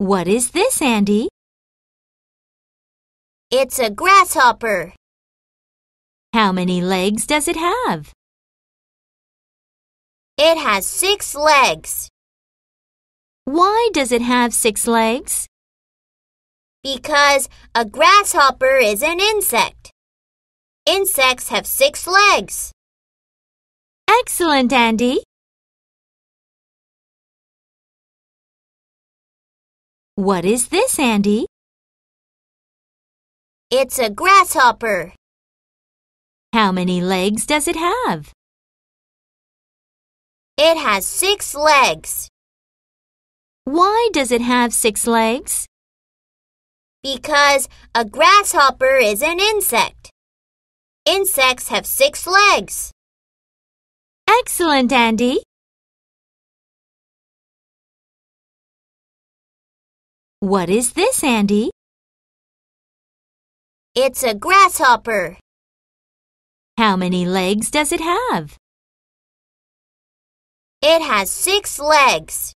What is this, Andy? It's a grasshopper. How many legs does it have? It has six legs. Why does it have six legs? Because a grasshopper is an insect. Insects have six legs. Excellent, Andy. What is this, Andy? It's a grasshopper. How many legs does it have? It has six legs. Why does it have six legs? Because a grasshopper is an insect. Insects have six legs. Excellent, Andy. What is this, Andy? It's a grasshopper. How many legs does it have? It has six legs.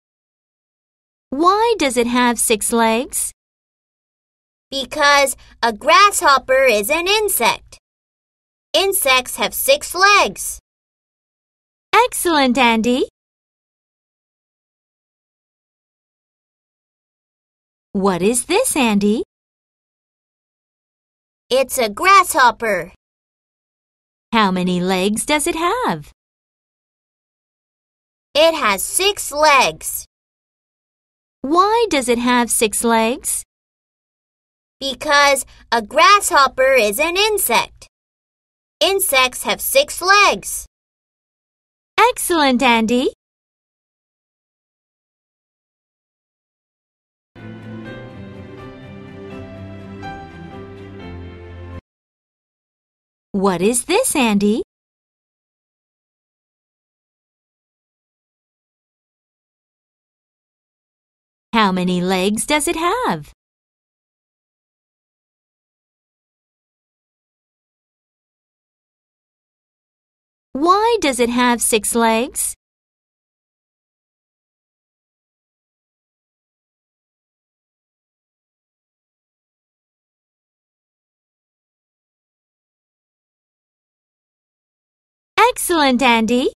Why does it have six legs? Because a grasshopper is an insect. Insects have six legs. Excellent, Andy. What is this, Andy? It's a grasshopper. How many legs does it have? It has six legs. Why does it have six legs? Because a grasshopper is an insect. Insects have six legs. Excellent, Andy. What is this, Andy? How many legs does it have? Why does it have six legs? Excellent, Andy.